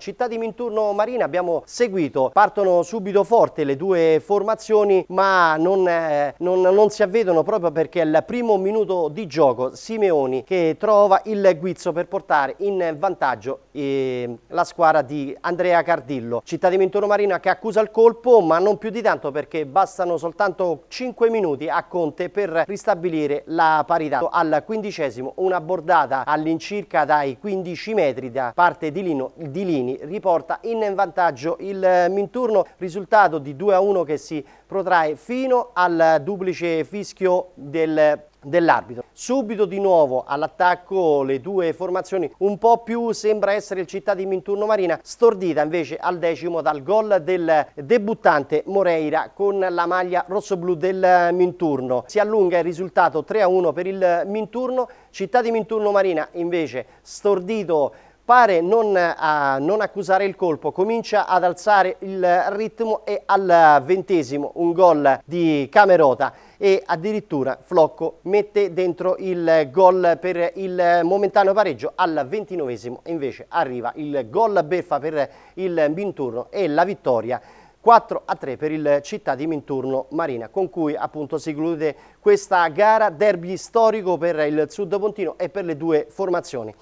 Città di Minturno Marina abbiamo seguito, partono subito forte le due formazioni ma non, eh, non, non si avvedono proprio perché al primo minuto di gioco Simeoni che trova il guizzo per portare in vantaggio eh, la squadra di Andrea Cardillo. Città di Minturno Marina che accusa il colpo ma non più di tanto perché bastano soltanto 5 minuti a Conte per ristabilire la parità. Al quindicesimo una bordata all'incirca dai 15 metri da parte di Lino di Lini Mancini riporta in vantaggio il eh, Minturno, risultato di 2 a 1 che si protrae fino al duplice fischio del dell'arbitro. Subito di nuovo all'attacco le due formazioni, un po' più sembra essere il città di Minturno Marina, stordita invece al decimo dal gol del debuttante Moreira con la maglia rossoblu del eh, Minturno. Si allunga il risultato 3-1 per il eh, Minturno, città di Minturno Marina invece stordito pare non, a, non, accusare il colpo, comincia ad alzare il ritmo e al ventesimo un gol di Camerota e addirittura Flocco mette dentro il gol per il momentaneo pareggio al ventinovesimo invece arriva il gol beffa per il Minturno e la vittoria 4 a 3 per il Città di Minturno Marina con cui appunto si conclude questa gara derby storico per il Sud Pontino e per le due formazioni.